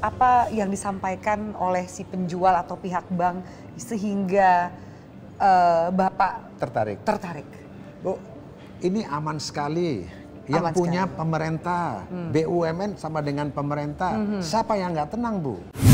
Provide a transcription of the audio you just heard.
apa yang disampaikan oleh si penjual atau pihak bank sehingga uh, bapak tertarik tertarik bu ini aman sekali yang aman punya sekali. pemerintah hmm. BUMN sama dengan pemerintah hmm. siapa yang nggak tenang bu